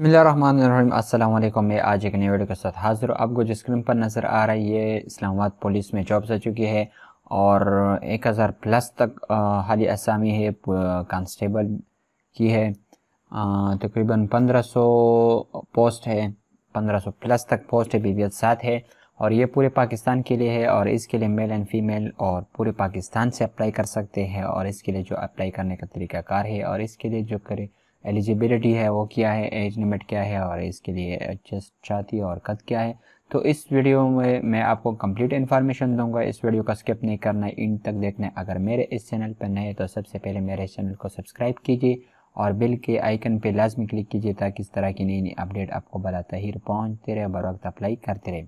बसमीम अल्लाम मैं आज एक नई वीडियो के साथ हाजिर हूँ आपको जो स्क्रीन पर नज़र आ रहा है ये इस्लामाबाद पुलिस में जॉब आ चुकी है और 1000 प्लस तक हाली असामी है कांस्टेबल की है तकरीबन 1500 पोस्ट है 1500 प्लस तक पोस्ट है बीबीएस साथ है और ये पूरे पाकिस्तान के लिए है और इसके लिए मेल एंड फीमेल और पूरे पाकिस्तान से अप्लाई कर सकते हैं और इसके लिए जो अप्लाई करने का तरीकाकार है और इसके लिए जो करे एलिजिबिलिटी है वो क्या है एज लिमिट क्या है और इसके लिए एडजस्ट चाहती और कद क्या है तो इस वीडियो में मैं आपको कंप्लीट इन्फॉर्मेशन दूंगा इस वीडियो का स्किप नहीं करना है इन तक देखना है अगर मेरे इस चैनल पर नए तो सबसे पहले मेरे इस चैनल को सब्सक्राइब कीजिए और बिल के आइकन पर लाजमी क्लिक कीजिए ताकि इस तरह की नई नई अपडेट आपको बला तहिर पहुँचते रहे बर वक्त अप्लाई करते रहे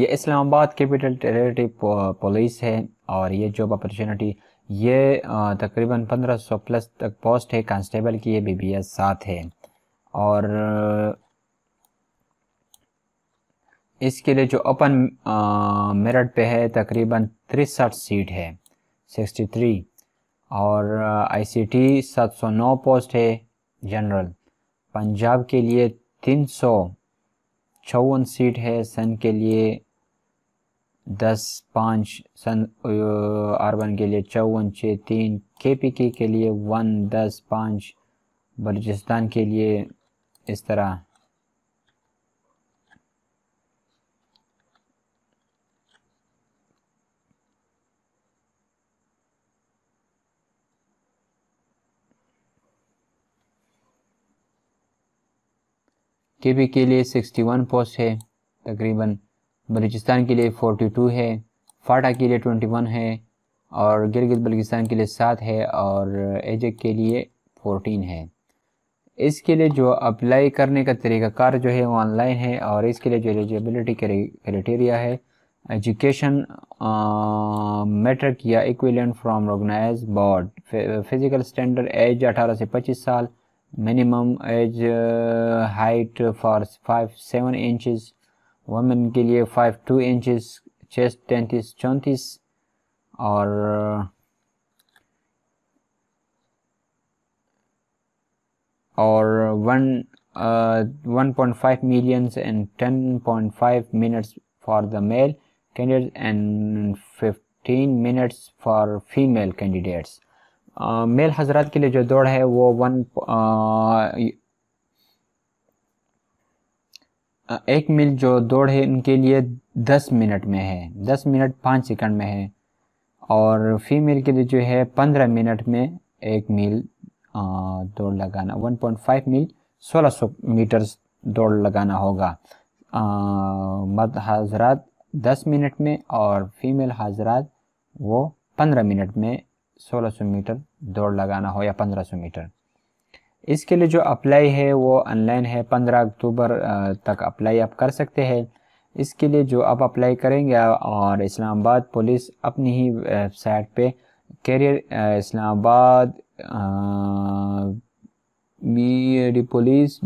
ये इस्लामाबाद कैपिटल टेरेटिव पुलिस है और ये जॉब अपॉर्चुनिटी ये तकरीबन 1500 प्लस तक पोस्ट है कांस्टेबल की ये बीबीएस सात है और इसके लिए जो ओपन मेरठ पे है तकरीबन तिरसठ सीट है 63 और आईसीटी 709 पोस्ट है जनरल पंजाब के लिए तीन सौ चौवन सीट है सन के लिए दस पाँच सन आर के लिए चौवन छः तीन के पी के, के लिए वन दस पाँच बलूचिस्तान के लिए इस तरह के पी के लिए सिक्सटी वन पोस्ट है तकरीबन बलूचिस्तान के लिए फोर्टी टू है फाटा के लिए ट्वेंटी वन है और गिरगित बलूचिस्तान के लिए सात है और एजक के लिए फोर्टीन है इसके लिए जो अप्लाई करने का तरीक़ाकार जो है वो ऑनलाइन है और इसके लिए जो एलिजिबिलिटी क्राइटेरिया है एजुकेशन मेट्रिक या equivalent from organize board physical standard age 18 से 25 साल minimum age height for five seven inches women के लिए फाइव टू इंचज चेस्ट तैंतीस चौंतीस और और one one point five millions and ten point five minutes for the male candidate and fifteen minutes for female candidates male हजरात के लिए जो दौड़ है वो वन एक मील जो दौड़ है उनके लिए दस मिनट में है दस मिनट पाँच सेकंड में है और फीमेल के लिए जो है पंद्रह मिनट में एक मील दौड़ लगाना वन पॉइंट फाइव मील सोलह सौ मीटर दौड़ लगाना होगा मर्द हजरात दस मिनट में और फीमेल हजरात वो पंद्रह मिनट में सोलह सौ मीटर दौड़ लगाना हो या पंद्रह सौ मीटर इसके लिए जो अप्लाई है वो ऑनलाइन है पंद्रह अक्टूबर तक अप्लाई आप कर सकते हैं इसके लिए जो आप अप्लाई करेंगे और इस्लामाबाद पुलिस अपनी ही वेबसाइट पे career Islamabad B police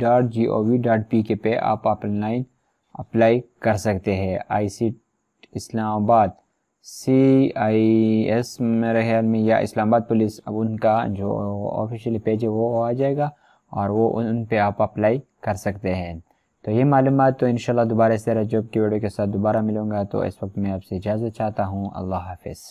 dot G O V dot P K पे आप ऑनलाइन अप्लाई कर सकते हैं आई सी इस्लामाबाद सी आई एस मेरे ख्याल में या इस्लामाबाद पुलिस अब उनका जो ऑफिशियल पेज है वो आ जाएगा और वो उन पर आप अप्लाई कर सकते हैं तो ये मालूम तो इन दोबारा इस तरह जॉब की वीडियो के साथ दोबारा मिलूँगा तो इस वक्त मैं आपसे इजाज़त चाहता हूँ अल्लाह हाफिज़